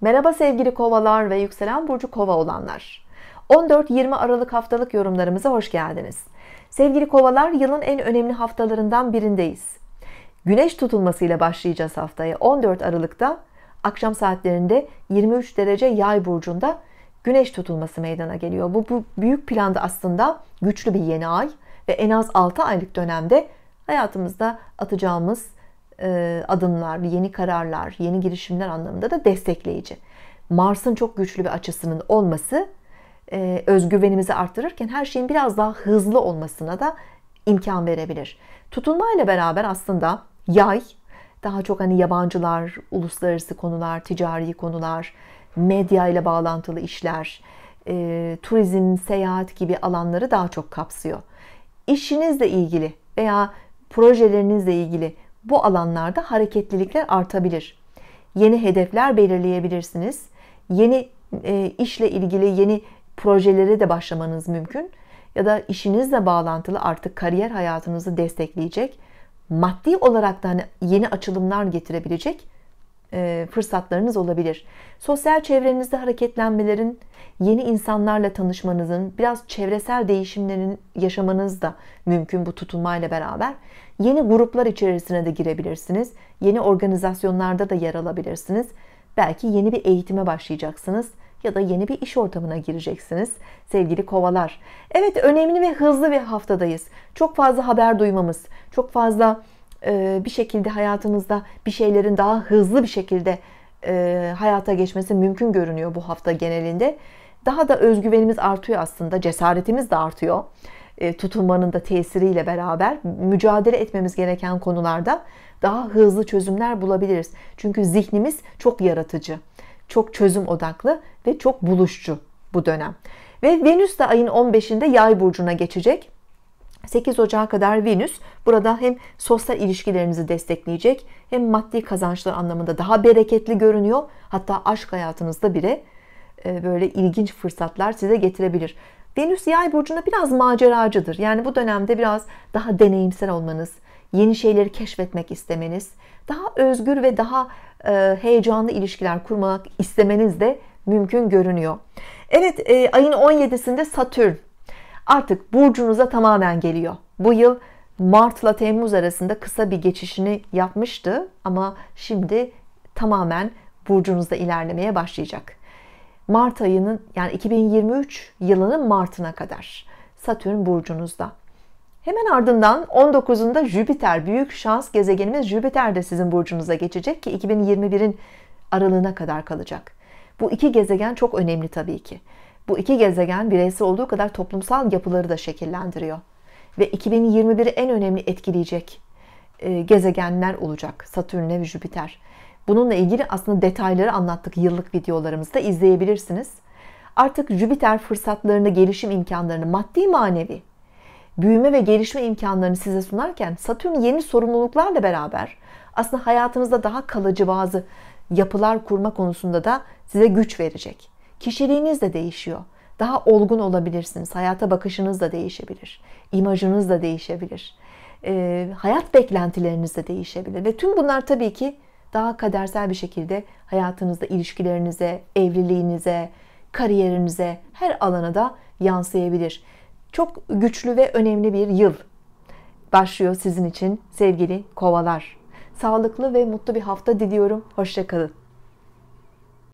Merhaba sevgili kovalar ve yükselen burcu kova olanlar. 14-20 Aralık haftalık yorumlarımıza hoş geldiniz. Sevgili kovalar yılın en önemli haftalarından birindeyiz. Güneş tutulmasıyla başlayacağız haftaya 14 Aralık'ta akşam saatlerinde 23 derece yay burcunda güneş tutulması meydana geliyor. Bu, bu büyük planda aslında güçlü bir yeni ay ve en az 6 aylık dönemde hayatımızda atacağımız e, adımlar, yeni kararlar, yeni girişimler anlamında da destekleyici. Mars'ın çok güçlü bir açısının olması e, özgüvenimizi arttırırken her şeyin biraz daha hızlı olmasına da imkan verebilir. Tutunmayla beraber aslında yay daha çok hani yabancılar, uluslararası konular, ticari konular, medya ile bağlantılı işler, e, turizm, seyahat gibi alanları daha çok kapsıyor. İşinizle ilgili veya projelerinizle ilgili bu alanlarda hareketlilikler artabilir. Yeni hedefler belirleyebilirsiniz. Yeni e, işle ilgili yeni projelere de başlamanız mümkün. Ya da işinizle bağlantılı artık kariyer hayatınızı destekleyecek, maddi olarak da hani yeni açılımlar getirebilecek e, fırsatlarınız olabilir. Sosyal çevrenizde hareketlenmelerin, yeni insanlarla tanışmanızın, biraz çevresel değişimlerin yaşamanız da mümkün bu tutulmayla beraber. Yeni gruplar içerisine de girebilirsiniz. Yeni organizasyonlarda da yer alabilirsiniz. Belki yeni bir eğitime başlayacaksınız ya da yeni bir iş ortamına gireceksiniz sevgili kovalar. Evet önemli ve hızlı bir haftadayız. Çok fazla haber duymamız, çok fazla e, bir şekilde hayatımızda bir şeylerin daha hızlı bir şekilde e, hayata geçmesi mümkün görünüyor bu hafta genelinde. Daha da özgüvenimiz artıyor aslında, cesaretimiz de artıyor. E, tutunmanın da tesiriyle beraber mücadele etmemiz gereken konularda daha hızlı çözümler bulabiliriz. Çünkü zihnimiz çok yaratıcı, çok çözüm odaklı ve çok buluşçu bu dönem. Ve Venüs de ayın 15'inde Yay burcuna geçecek. 8 Ocağı kadar Venüs burada hem sosyal ilişkilerimizi destekleyecek hem maddi kazançlar anlamında daha bereketli görünüyor. Hatta aşk hayatınızda bile e, böyle ilginç fırsatlar size getirebilir. Venüs yay burcunda biraz maceracıdır. Yani bu dönemde biraz daha deneyimsel olmanız, yeni şeyleri keşfetmek istemeniz, daha özgür ve daha e, heyecanlı ilişkiler kurmak istemeniz de mümkün görünüyor. Evet e, ayın 17'sinde Satürn artık burcunuza tamamen geliyor. Bu yıl Mart'la Temmuz arasında kısa bir geçişini yapmıştı ama şimdi tamamen burcunuzda ilerlemeye başlayacak. Mart ayının yani 2023 yılının Mart'ına kadar Satürn burcunuzda. Hemen ardından 19'unda Jüpiter büyük şans gezegenimiz Jüpiter de sizin burcunuza geçecek ki 2021'in aralığına kadar kalacak. Bu iki gezegen çok önemli tabii ki. Bu iki gezegen bireysel olduğu kadar toplumsal yapıları da şekillendiriyor. Ve 2021'i en önemli etkileyecek e, gezegenler olacak. Satürn ve Jüpiter. Bununla ilgili aslında detayları anlattık yıllık videolarımızda izleyebilirsiniz. Artık Jüpiter fırsatlarını, gelişim imkanlarını, maddi manevi büyüme ve gelişme imkanlarını size sunarken Satürn yeni sorumluluklarla beraber aslında hayatınızda daha kalıcı bazı yapılar kurma konusunda da size güç verecek. Kişiliğiniz de değişiyor. Daha olgun olabilirsiniz. Hayata bakışınız da değişebilir. İmajınız da değişebilir. E, hayat beklentileriniz de değişebilir. Ve tüm bunlar tabii ki daha kadersel bir şekilde hayatınızda ilişkilerinize, evliliğinize, kariyerinize, her alana da yansıyabilir. Çok güçlü ve önemli bir yıl başlıyor sizin için sevgili kovalar. Sağlıklı ve mutlu bir hafta diliyorum. Hoşçakalın.